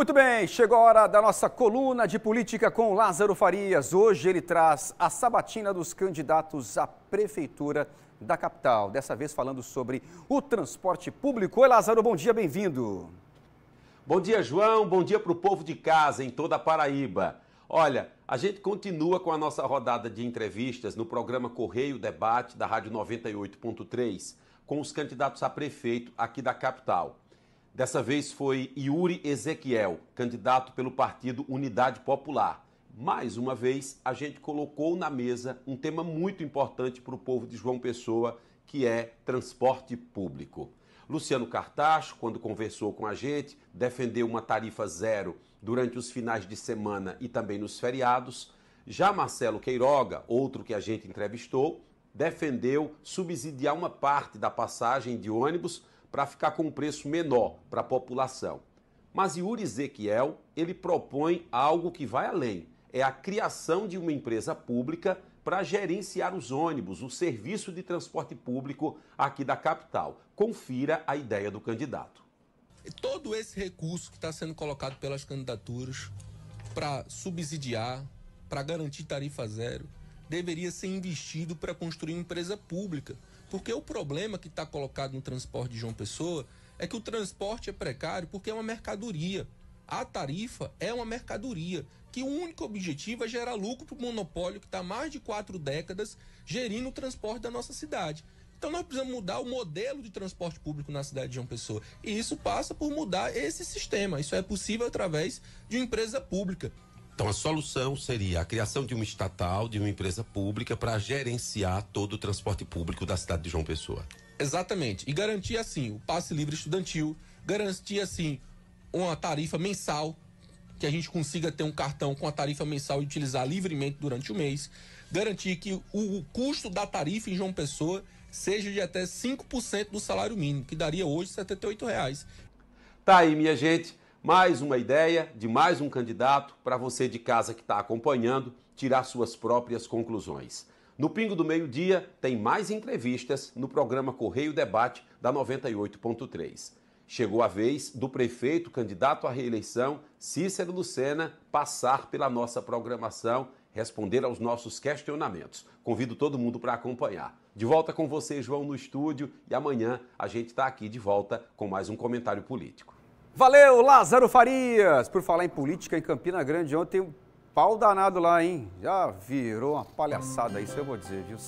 Muito bem, chegou a hora da nossa coluna de política com Lázaro Farias. Hoje ele traz a sabatina dos candidatos à prefeitura da capital. Dessa vez falando sobre o transporte público. Oi, Lázaro, bom dia, bem-vindo. Bom dia, João. Bom dia para o povo de casa em toda a Paraíba. Olha, a gente continua com a nossa rodada de entrevistas no programa Correio Debate da Rádio 98.3 com os candidatos a prefeito aqui da capital. Dessa vez foi Yuri Ezequiel, candidato pelo partido Unidade Popular. Mais uma vez, a gente colocou na mesa um tema muito importante para o povo de João Pessoa, que é transporte público. Luciano Cartacho, quando conversou com a gente, defendeu uma tarifa zero durante os finais de semana e também nos feriados. Já Marcelo Queiroga, outro que a gente entrevistou, defendeu subsidiar uma parte da passagem de ônibus para ficar com um preço menor para a população. Mas Yuri Ezequiel, ele propõe algo que vai além. É a criação de uma empresa pública para gerenciar os ônibus, o serviço de transporte público aqui da capital. Confira a ideia do candidato. Todo esse recurso que está sendo colocado pelas candidaturas para subsidiar, para garantir tarifa zero, deveria ser investido para construir uma empresa pública. Porque o problema que está colocado no transporte de João Pessoa é que o transporte é precário porque é uma mercadoria. A tarifa é uma mercadoria que o único objetivo é gerar lucro para o monopólio que está há mais de quatro décadas gerindo o transporte da nossa cidade. Então nós precisamos mudar o modelo de transporte público na cidade de João Pessoa. E isso passa por mudar esse sistema. Isso é possível através de uma empresa pública. Então, a solução seria a criação de uma estatal, de uma empresa pública, para gerenciar todo o transporte público da cidade de João Pessoa. Exatamente. E garantir, assim, o passe livre estudantil, garantir, assim, uma tarifa mensal, que a gente consiga ter um cartão com a tarifa mensal e utilizar livremente durante o mês, garantir que o, custo da tarifa em João Pessoa seja de até 5% do salário mínimo, que daria hoje R$ 78. Reais. Tá aí, minha gente mais uma ideia de mais um candidato para você de casa que está acompanhando tirar suas próprias conclusões. No Pingo do Meio-Dia tem mais entrevistas no programa Correio Debate da 98.3. Chegou a vez do prefeito candidato à reeleição, Cícero Lucena, passar pela nossa programação, responder aos nossos questionamentos. Convido todo mundo para acompanhar. De volta com vocês, João, no estúdio, e amanhã a gente está aqui de volta com mais um comentário político. Valeu, Lázaro Farias! Por falar em política em Campina Grande, ontem um pau danado lá, hein? Já virou uma palhaçada isso, eu vou dizer, viu?